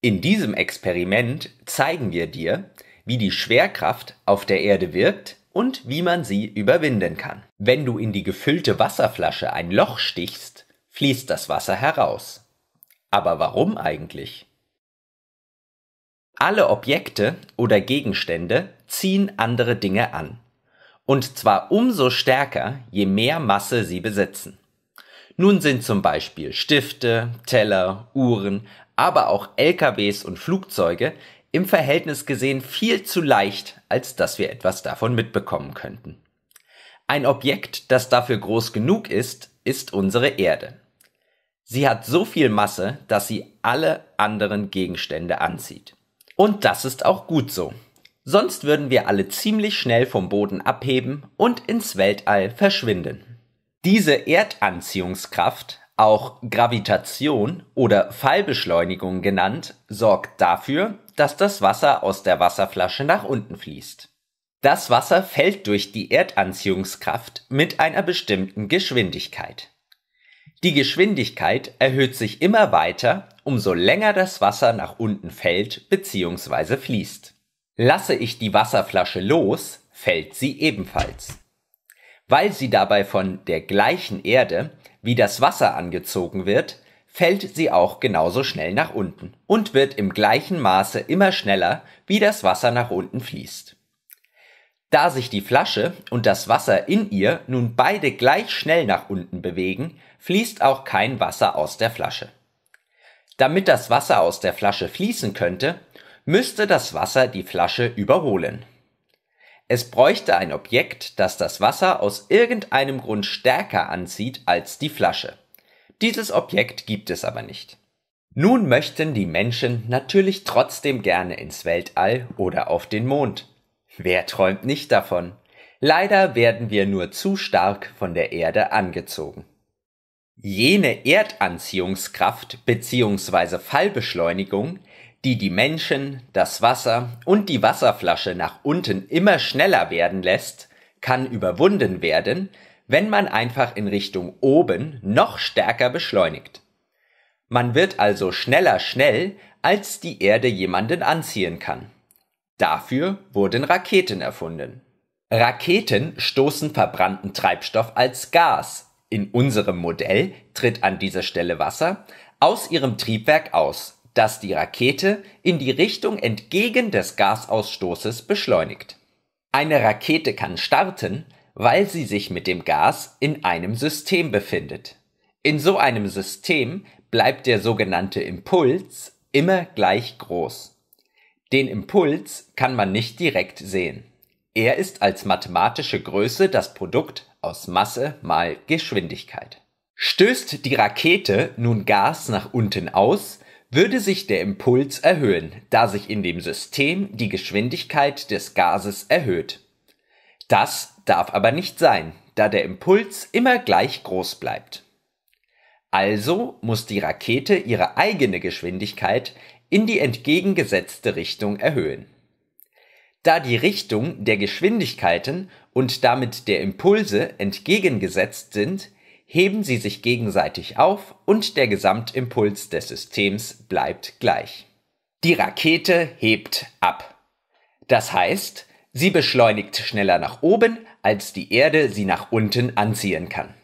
In diesem Experiment zeigen wir dir, wie die Schwerkraft auf der Erde wirkt und wie man sie überwinden kann. Wenn du in die gefüllte Wasserflasche ein Loch stichst, fließt das Wasser heraus. Aber warum eigentlich? Alle Objekte oder Gegenstände ziehen andere Dinge an. Und zwar umso stärker, je mehr Masse sie besitzen. Nun sind zum Beispiel Stifte, Teller, Uhren, aber auch LKWs und Flugzeuge im Verhältnis gesehen viel zu leicht, als dass wir etwas davon mitbekommen könnten. Ein Objekt, das dafür groß genug ist, ist unsere Erde. Sie hat so viel Masse, dass sie alle anderen Gegenstände anzieht. Und das ist auch gut so. Sonst würden wir alle ziemlich schnell vom Boden abheben und ins Weltall verschwinden. Diese Erdanziehungskraft auch Gravitation oder Fallbeschleunigung genannt, sorgt dafür, dass das Wasser aus der Wasserflasche nach unten fließt. Das Wasser fällt durch die Erdanziehungskraft mit einer bestimmten Geschwindigkeit. Die Geschwindigkeit erhöht sich immer weiter, umso länger das Wasser nach unten fällt bzw. fließt. Lasse ich die Wasserflasche los, fällt sie ebenfalls. Weil sie dabei von der gleichen Erde wie das Wasser angezogen wird, fällt sie auch genauso schnell nach unten und wird im gleichen Maße immer schneller, wie das Wasser nach unten fließt. Da sich die Flasche und das Wasser in ihr nun beide gleich schnell nach unten bewegen, fließt auch kein Wasser aus der Flasche. Damit das Wasser aus der Flasche fließen könnte, müsste das Wasser die Flasche überholen. Es bräuchte ein Objekt, das das Wasser aus irgendeinem Grund stärker anzieht als die Flasche. Dieses Objekt gibt es aber nicht. Nun möchten die Menschen natürlich trotzdem gerne ins Weltall oder auf den Mond. Wer träumt nicht davon? Leider werden wir nur zu stark von der Erde angezogen. Jene Erdanziehungskraft bzw. Fallbeschleunigung, die die Menschen, das Wasser und die Wasserflasche nach unten immer schneller werden lässt, kann überwunden werden, wenn man einfach in Richtung oben noch stärker beschleunigt. Man wird also schneller schnell, als die Erde jemanden anziehen kann. Dafür wurden Raketen erfunden. Raketen stoßen verbrannten Treibstoff als Gas. In unserem Modell tritt an dieser Stelle Wasser aus ihrem Triebwerk aus, das die Rakete in die Richtung entgegen des Gasausstoßes beschleunigt. Eine Rakete kann starten, weil sie sich mit dem Gas in einem System befindet. In so einem System bleibt der sogenannte Impuls immer gleich groß. Den Impuls kann man nicht direkt sehen. Er ist als mathematische Größe das Produkt aus Masse mal Geschwindigkeit. Stößt die Rakete nun Gas nach unten aus, würde sich der Impuls erhöhen, da sich in dem System die Geschwindigkeit des Gases erhöht. Das darf aber nicht sein, da der Impuls immer gleich groß bleibt. Also muss die Rakete ihre eigene Geschwindigkeit in die entgegengesetzte Richtung erhöhen. Da die Richtung der Geschwindigkeiten und damit der Impulse entgegengesetzt sind, heben sie sich gegenseitig auf und der Gesamtimpuls des Systems bleibt gleich. Die Rakete hebt ab. Das heißt, sie beschleunigt schneller nach oben, als die Erde sie nach unten anziehen kann.